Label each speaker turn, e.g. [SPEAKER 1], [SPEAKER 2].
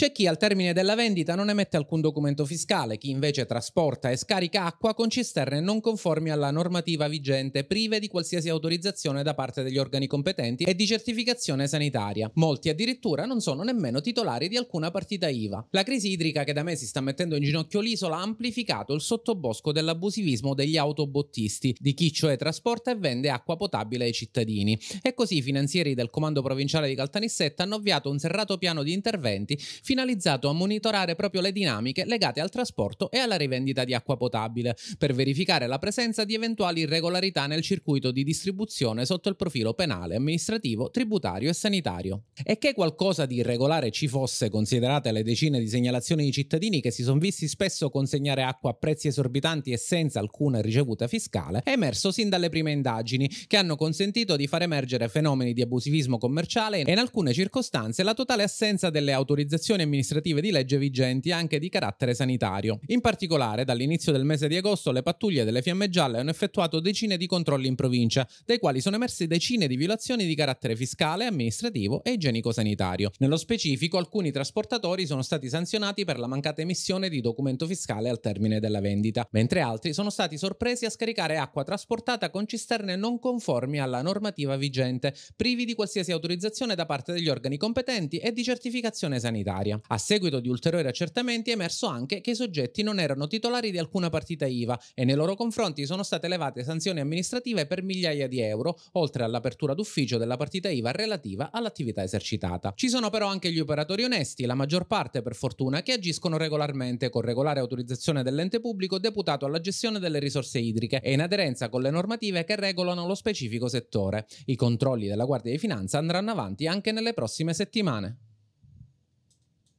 [SPEAKER 1] C'è chi al termine della vendita non emette alcun documento fiscale, chi invece trasporta e scarica acqua con cisterne non conformi alla normativa vigente, prive di qualsiasi autorizzazione da parte degli organi competenti e di certificazione sanitaria. Molti addirittura non sono nemmeno titolari di alcuna partita IVA. La crisi idrica che da mesi sta mettendo in ginocchio l'isola ha amplificato il sottobosco dell'abusivismo degli autobottisti, di chi cioè trasporta e vende acqua potabile ai cittadini. E così i finanzieri del comando provinciale di Caltanissetta hanno avviato un serrato piano di interventi finalizzato a monitorare proprio le dinamiche legate al trasporto e alla rivendita di acqua potabile, per verificare la presenza di eventuali irregolarità nel circuito di distribuzione sotto il profilo penale, amministrativo, tributario e sanitario. E che qualcosa di irregolare ci fosse, considerate le decine di segnalazioni di cittadini che si sono visti spesso consegnare acqua a prezzi esorbitanti e senza alcuna ricevuta fiscale, è emerso sin dalle prime indagini, che hanno consentito di far emergere fenomeni di abusivismo commerciale e in alcune circostanze la totale assenza delle autorizzazioni disposizioni amministrative di legge vigenti anche di carattere sanitario. In particolare, dall'inizio del mese di agosto le pattuglie delle Fiamme Gialle hanno effettuato decine di controlli in provincia, dai quali sono emerse decine di violazioni di carattere fiscale, amministrativo e igienico-sanitario. Nello specifico, alcuni trasportatori sono stati sanzionati per la mancata emissione di documento fiscale al termine della vendita, mentre altri sono stati sorpresi a scaricare acqua trasportata con cisterne non conformi alla normativa vigente, privi di qualsiasi autorizzazione da parte degli organi competenti e di certificazione sanitaria tributaria. A seguito di ulteriori accertamenti è emerso anche che i soggetti non erano titolari di alcuna partita IVA e nei loro confronti sono state elevate sanzioni amministrative per migliaia di euro, oltre all'apertura d'ufficio della partita IVA relativa all'attività esercitata. Ci sono però anche gli operatori onesti, la maggior parte per fortuna, che agiscono regolarmente con regolare autorizzazione dell'ente pubblico deputato alla gestione delle risorse idriche e in aderenza con le normative che regolano lo specifico settore. I controlli della Guardia di Finanza andranno avanti anche nelle prossime settimane.